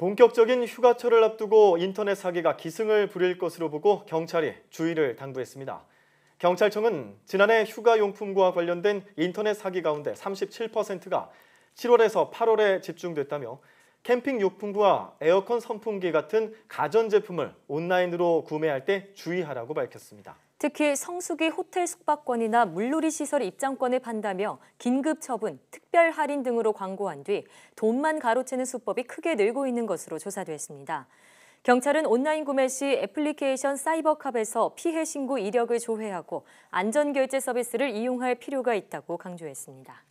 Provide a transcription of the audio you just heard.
본격적인 휴가철을 앞두고 인터넷 사기가 기승을 부릴 것으로 보고 경찰이 주의를 당부했습니다. 경찰청은 지난해 휴가용품과 관련된 인터넷 사기 가운데 37%가 7월에서 8월에 집중됐다며 캠핑용품과 에어컨 선풍기 같은 가전제품을 온라인으로 구매할 때 주의하라고 밝혔습니다. 특히 성수기 호텔 숙박권이나 물놀이 시설 입장권을 판다며 긴급 처분, 특별 할인 등으로 광고한 뒤 돈만 가로채는 수법이 크게 늘고 있는 것으로 조사됐습니다. 경찰은 온라인 구매 시 애플리케이션 사이버캅에서 피해 신고 이력을 조회하고 안전결제 서비스를 이용할 필요가 있다고 강조했습니다.